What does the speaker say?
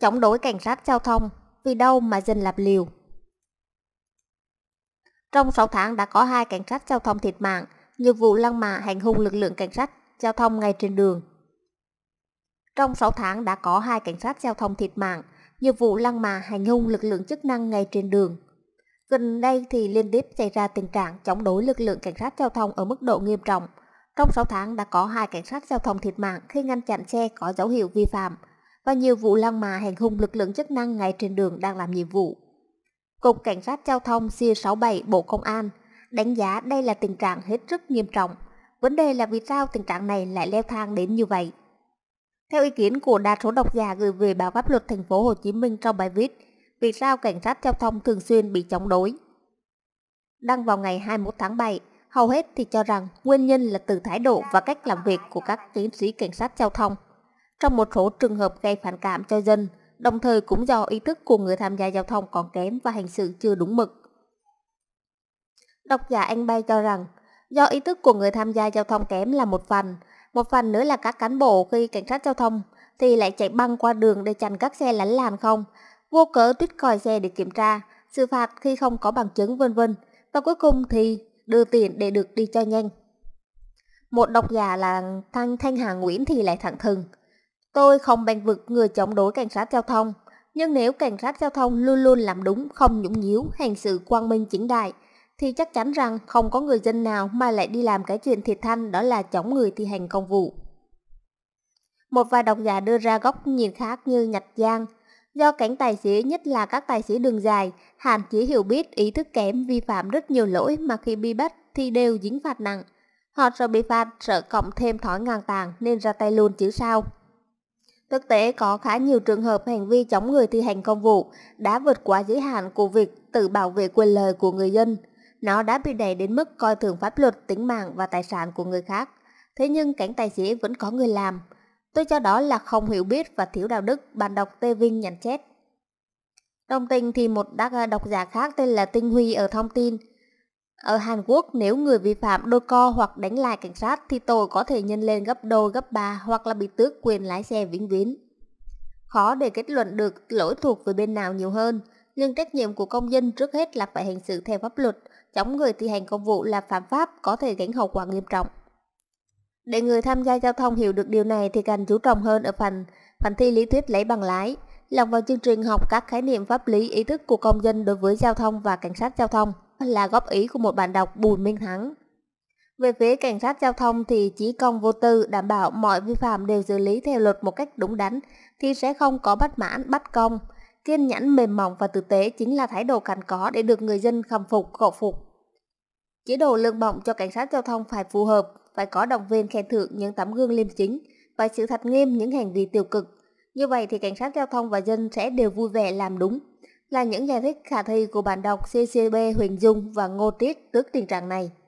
chống đối cảnh sát giao thông, vì đâu mà dân lạp liều. Trong 6 tháng đã có hai cảnh sát giao thông thiệt mạng, như vụ lăng mạ hành hung lực lượng cảnh sát giao thông ngay trên đường. Trong 6 tháng đã có hai cảnh sát giao thông thiệt mạng, như vụ lăng mạ hành hung lực lượng chức năng ngay trên đường. Gần đây thì liên tiếp xảy ra tình trạng chống đối lực lượng cảnh sát giao thông ở mức độ nghiêm trọng. Trong 6 tháng đã có hai cảnh sát giao thông thiệt mạng khi ngăn chặn xe có dấu hiệu vi phạm, và nhiều vụ lăng mạ hành hung lực lượng chức năng ngay trên đường đang làm nhiệm vụ. Cục Cảnh sát Giao thông C67 Bộ Công an đánh giá đây là tình trạng hết sức nghiêm trọng. Vấn đề là vì sao tình trạng này lại leo thang đến như vậy. Theo ý kiến của đa số độc giả gửi về báo pháp luật thành phố Hồ Chí Minh trong bài viết Vì sao cảnh sát giao thông thường xuyên bị chống đối? Đăng vào ngày 21 tháng 7, hầu hết thì cho rằng nguyên nhân là từ thái độ và cách làm việc của các chiến sĩ cảnh sát giao thông trong một số trường hợp gây phản cảm cho dân, đồng thời cũng do ý thức của người tham gia giao thông còn kém và hành xử chưa đúng mực. Độc giả Anh Bay cho rằng, do ý thức của người tham gia giao thông kém là một phần, một phần nữa là các cán bộ khi cảnh sát giao thông thì lại chạy băng qua đường để chặn các xe lấn làn không, vô cớ tuyết còi xe để kiểm tra, xử phạt khi không có bằng chứng vân vân và cuối cùng thì đưa tiền để được đi cho nhanh. Một độc giả là Thanh Thanh Hà Nguyễn thì lại thẳng thừng, Tôi không bang vực người chống đối cảnh sát giao thông, nhưng nếu cảnh sát giao thông luôn luôn làm đúng, không nhũng nhiễu, hành sự quang minh chính đại, thì chắc chắn rằng không có người dân nào mà lại đi làm cái chuyện thiệt thanh đó là chống người thi hành công vụ. Một vài độc giả đưa ra góc nhìn khác như nhặt giang, do cảnh tài xế nhất là các tài xế đường dài, hạn chế hiểu biết ý thức kém vi phạm rất nhiều lỗi mà khi bị bắt thì đều dính phạt nặng. Họ sợ bị phạt, sợ cộng thêm thói ngang tàng nên ra tay luôn chứ sao. Thực tế có khá nhiều trường hợp hành vi chống người thi hành công vụ đã vượt quá giới hạn của việc tự bảo vệ quyền lợi của người dân. Nó đã bị đẩy đến mức coi thường pháp luật, tính mạng và tài sản của người khác. Thế nhưng cảnh tài xế vẫn có người làm. Tôi cho đó là không hiểu biết và thiếu đạo đức, bạn đọc Tê Vinh nhận xét. Đồng tình thì một đắc độc giả khác tên là Tinh Huy ở thông tin – ở Hàn Quốc, nếu người vi phạm đôi co hoặc đánh lại cảnh sát thì tội có thể nhân lên gấp đôi gấp ba hoặc là bị tước quyền lái xe vĩnh viễn. Khó để kết luận được lỗi thuộc về bên nào nhiều hơn, nhưng trách nhiệm của công dân trước hết là phải hành xử theo pháp luật, chống người thi hành công vụ là phạm pháp có thể gánh hậu quả nghiêm trọng. Để người tham gia giao thông hiểu được điều này thì cần chú trọng hơn ở phần phần thi lý thuyết lấy bằng lái, lồng vào chương trình học các khái niệm pháp lý ý thức của công dân đối với giao thông và cảnh sát giao thông là góp ý của một bạn đọc Bùi Minh Thắng. Về phía cảnh sát giao thông thì chỉ công vô tư đảm bảo mọi vi phạm đều xử lý theo luật một cách đúng đắn thì sẽ không có bắt mãn, bắt công. Kiên nhẫn mềm mỏng và tử tế chính là thái độ cần có để được người dân khâm phục, khẩu phục. Chế độ lương bổng cho cảnh sát giao thông phải phù hợp, phải có động viên khen thưởng những tấm gương liêm chính, phải sự thật nghiêm những hành vi tiêu cực. Như vậy thì cảnh sát giao thông và dân sẽ đều vui vẻ làm đúng, là những giải thích khả thi của bạn đọc CCB Huỳnh Dung và Ngô Tiết tước tình trạng này.